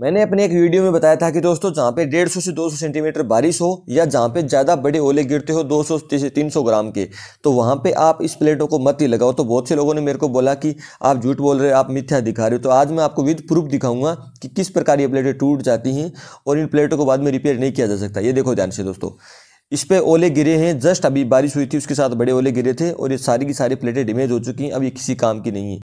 मैंने अपने एक वीडियो में बताया था कि दोस्तों जहाँ पे 150 से 200 सेंटीमीटर बारिश हो या जहाँ पे ज़्यादा बड़े ओले गिरते हो 200 से 300 ग्राम के तो वहाँ पे आप इस प्लेटों को मत ही लगाओ तो बहुत से लोगों ने मेरे को बोला कि आप झूठ बोल रहे हो आप मिथ्या दिखा रहे हो तो आज मैं आपको विद प्रूफ दिखाऊंगा कि किस प्रकार ये प्लेटें टूट जाती हैं और इन प्लेटों को बाद में रिपेयर नहीं किया जा सकता ये देखो ध्यान से दोस्तों इस पर ओले गिरे हैं जस्ट अभी बारिश हुई थी उसके साथ बड़े ओले गिरे थे और ये सारी की सारी प्लेटें डैमेज हो चुकी हैं अब ये किसी काम की नहीं है